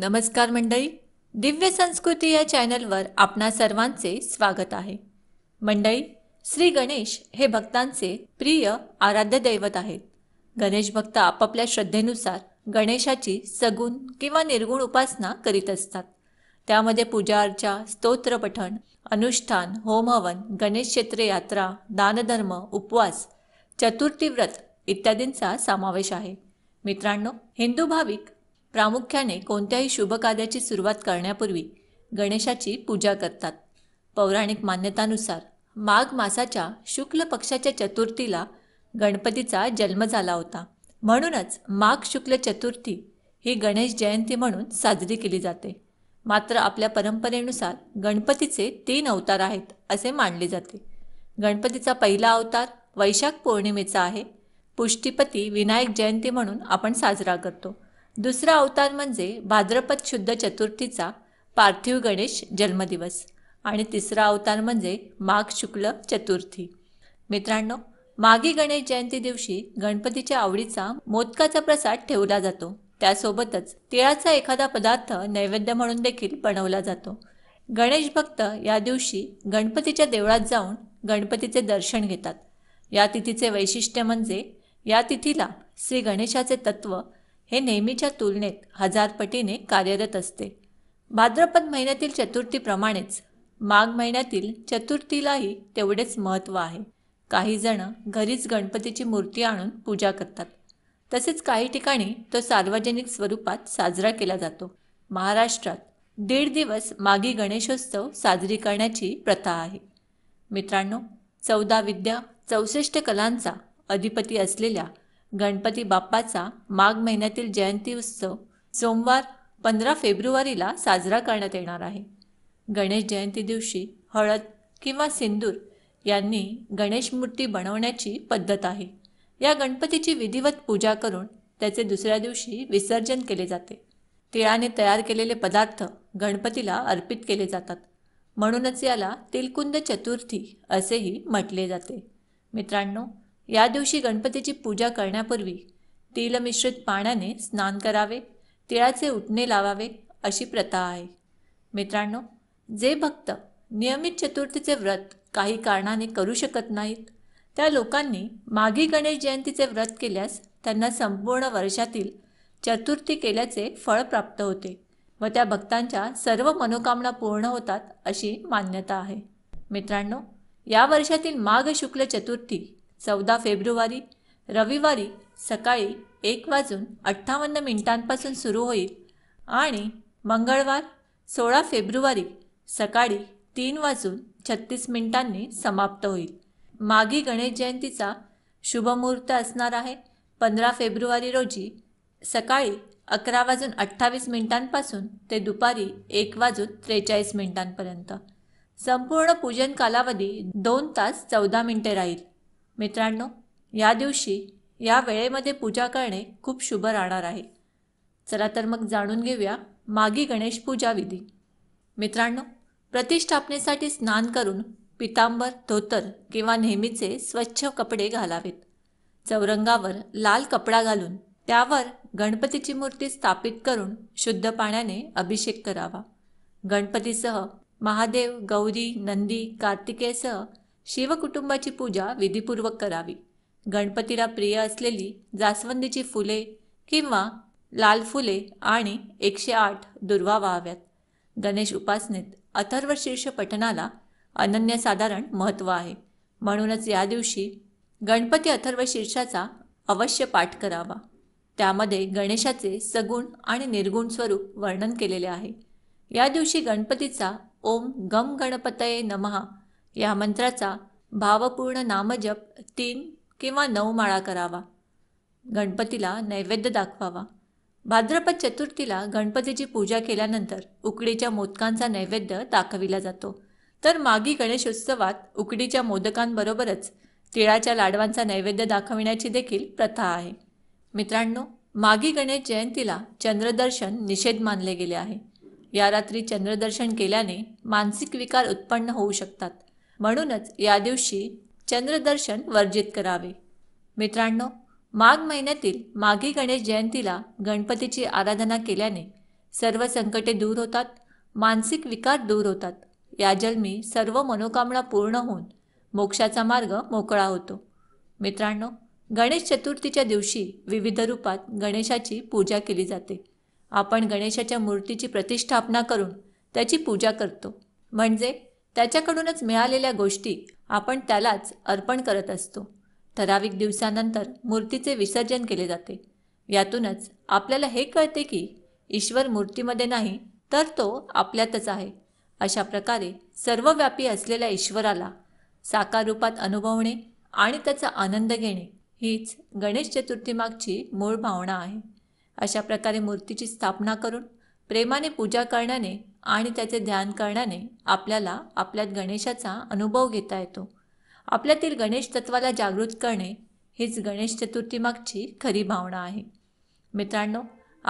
नमस्कार मंडळी दिव्य संस्कृती या चॅनलवर आपणा सर्वांचे स्वागत आहे मंडळी श्री गणेश हे भक्तांचे प्रिय आराध्य दैवत आहेत गणेश भक्त आपापल्या श्रद्धेनुसार गणेशाची सगुण किंवा निर्गुण उपासना करीत असतात त्यामध्ये पूजा अर्चा स्तोत्रपठण अनुष्ठान होमहवन गणेश क्षेत्र यात्रा दानधर्म उपवास चतुर्थी व्रत इत्यादींचा समावेश आहे मित्रांनो हिंदू भाविक प्रामुख्याने कोणत्याही शुभ कार्याची सुरुवात करण्यापूर्वी गणेशाची पूजा करतात पौराणिक मान्यतानुसार माघ मासाच्या शुक्ल पक्षाच्या चतुर्थीला गणपतीचा जन्म झाला होता म्हणूनच माघ शुक्ल चतुर्थी ही गणेश जयंती म्हणून साजरी केली जाते मात्र आपल्या परंपरेनुसार गणपतीचे तीन अवतार आहेत असे मानले जाते गणपतीचा पहिला अवतार वैशाख पौर्णिमेचा आहे पुष्टीपती विनायक जयंती म्हणून आपण साजरा करतो दुसरा अवतार म्हणजे भाद्रपद शुद्ध चतुर्थीचा पार्थिव गणेश जन्मदिवस आणि तिसरा अवतार म्हणजे माघ शुक्ल चतुर्थी मित्रांनो माघी गणेश जयंती दिवशी गणपतीच्या आवडीचा मोदकाचा प्रसाद ठेवला जातो त्यासोबतच तिळाचा एखादा पदार्थ नैवेद्य म्हणून देखील बनवला जातो गणेश भक्त या दिवशी गणपतीच्या देवळात जाऊन गणपतीचे दर्शन घेतात या तिथीचे वैशिष्ट्य म्हणजे या तिथीला श्री गणेशाचे तत्व हे नेहमीच्या तुलनेत हजारपटीने कार्यरत असते भाद्रपद महिन्यातील चतुर्थीप्रमाणेच माघ महिन्यातील चतुर्थीलाही तेवढेच महत्त्व आहे काही जण घरीच गणपतीची मूर्ती आणून पूजा करतात तसेच काही ठिकाणी तो सार्वजनिक स्वरूपात साजरा केला जातो महाराष्ट्रात दीड दिवस मागी गणेशोत्सव साजरी करण्याची प्रथा आहे मित्रांनो चौदा विद्या चौसष्ट कलांचा अधिपती असलेल्या गणपती बाप्पाचा माघ महिन्यातील जयंती उत्सव सोमवार पंधरा फेब्रुवारीला साजरा करण्यात येणार आहे गणेश जयंती दिवशी हळद किंवा सिंदूर यांनी गणेश मूर्ती बनवण्याची पद्धत आहे या गणपतीची विधिवत पूजा करून त्याचे दुसऱ्या दिवशी विसर्जन केले जाते तिळाने तयार केलेले पदार्थ गणपतीला अर्पित केले जातात म्हणूनच याला तिलकुंद चतुर्थी असेही म्हटले जाते मित्रांनो या दिवशी गणपतीची पूजा करण्यापूर्वी तिलमिश्रित मिश्रित पाण्याने स्नान करावे तिळाचे उठणे लावावे अशी प्रथा आहे मित्रांनो जे भक्त नियमित चतुर्थीचे व्रत काही कारणाने करू शकत नाहीत त्या लोकांनी माघी गणेश जयंतीचे व्रत केल्यास त्यांना संपूर्ण वर्षातील चतुर्थी केल्याचे फळ प्राप्त होते व त्या भक्तांच्या सर्व मनोकामना पूर्ण होतात अशी मान्यता आहे मित्रांनो या वर्षातील माघ शुक्ल चतुर्थी चौदा फेब्रुवारी रविवारी सकाळी एक वाजून अठ्ठावन्न मिनिटांपासून सुरू होईल आणि मंगळवार सोळा फेब्रुवारी सकाळी तीन वाजून छत्तीस मिनिटांनी समाप्त होईल मागी गणेश जयंतीचा शुभमुहूर्त असणार आहे पंधरा फेब्रुवारी रोजी सकाळी अकरा वाजून अठ्ठावीस मिनिटांपासून ते दुपारी एक वाजून त्रेचाळीस मिनिटांपर्यंत संपूर्ण पूजन कालावधी दोन तास चौदा मिनिटे राहील मित्रांनो या दिवशी या वेळेमध्ये पूजा करणे खूप शुभ राहणार आहे चला तर मग जाणून घेऊया मागी गणेश पूजा विधी मित्रांनो प्रतिष्ठापनेसाठी स्नान करून पितांबर धोतर किंवा नेहमीचे स्वच्छ कपडे घालावेत चौरंगावर लाल कपडा घालून त्यावर गणपतीची मूर्ती स्थापित करून शुद्ध पाण्याने अभिषेक करावा गणपतीसह महादेव गौरी नंदी कार्तिकेसह शिवकुटुंबाची पूजा विधीपूर्वक करावी गणपतीला प्रिय असलेली जास्वंदीची फुले किंवा लाल फुले आणि एकशे आठ दुर्वा व्हाव्यात गणेश उपासनेत अथर्व शीर्ष पठणाला अनन्यसाधारण महत्त्व आहे म्हणूनच या दिवशी गणपती अथर्व शीर्षाचा अवश्य पाठ करावा त्यामध्ये गणेशाचे सगुण आणि निर्गुण स्वरूप वर्णन केलेले आहे या दिवशी गणपतीचा ओम गम गणपतये नमहा या मंत्राचा भावपूर्ण नामजप तीन किंवा नऊ माळा करावा गणपतीला नैवेद्य दाखवावा भाद्रपद चतुर्थीला गणपतीची पूजा केल्यानंतर उकडीच्या मोदकांचा नैवेद्य दाखविला जातो तर मागी गणेशोत्सवात उकडीच्या मोदकांबरोबरच तिळाच्या लाडवांचा नैवेद्य दाखविण्याची देखील प्रथा आहे मित्रांनो मागी गणेश जयंतीला चंद्रदर्शन निषेध मानले गेले आहे या रात्री चंद्रदर्शन केल्याने मानसिक विकार उत्पन्न होऊ शकतात म्हणूनच या दिवशी चंद्रदर्शन वर्जित करावे मित्रांनो माघ महिन्यातील माघी गणेश जयंतीला गणपतीची आराधना केल्याने सर्व संकटे दूर होतात मानसिक विकार दूर होतात या जन्मी सर्व मनोकामना पूर्ण होऊन मोक्षाचा मार्ग मोकळा होतो मित्रांनो गणेश चतुर्थीच्या दिवशी विविध रूपात गणेशाची पूजा केली जाते आपण गणेशाच्या मूर्तीची प्रतिष्ठापना करून त्याची पूजा करतो म्हणजे त्याच्याकडूनच मिळालेल्या गोष्टी आपण त्यालाच अर्पण करत असतो ठराविक दिवसानंतर मूर्तीचे विसर्जन केले जाते यातूनच आपल्याला हे कळते की ईश्वर मूर्तीमध्ये नाही तर तो आपल्यातच आहे अशा प्रकारे सर्वव्यापी असलेल्या ईश्वराला साकार रूपात अनुभवणे आणि त्याचा आनंद घेणे हीच गणेश चतुर्थीमागची मूळ भावना आहे अशा प्रकारे मूर्तीची स्थापना करून प्रेमाने पूजा करण्याने आणि त्याचे ध्यान करण्याने आपल्याला आपल्यात गणेशाचा अनुभव घेता येतो आपल्यातील गणेश तत्वाला जागृत करणे हीच गणेश चतुर्थीमागची खरी भावना आहे मित्रांनो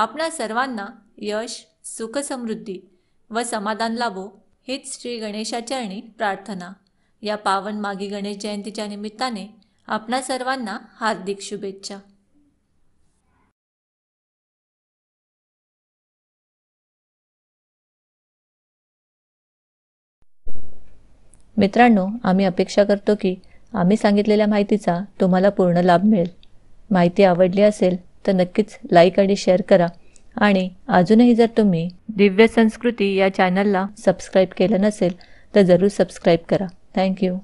आपणा सर्वांना यश सुखसमृद्धी व समाधान लाभो हीच श्री गणेशाचरणी प्रार्थना या पावन मागी गणेश जयंतीच्या निमित्ताने आपणा सर्वांना हार्दिक शुभेच्छा मित्रांनो आम्ही अपेक्षा करतो की आम्ही सांगितलेल्या माहितीचा तुम्हाला पूर्ण लाभ मिळेल माहिती आवडली असेल तर नक्कीच लाईक आणि शेअर करा आणि अजूनही जर तुम्ही दिव्य संस्कृती या चॅनलला सबस्क्राईब केलं नसेल तर जरूर सबस्क्राईब करा थँक्यू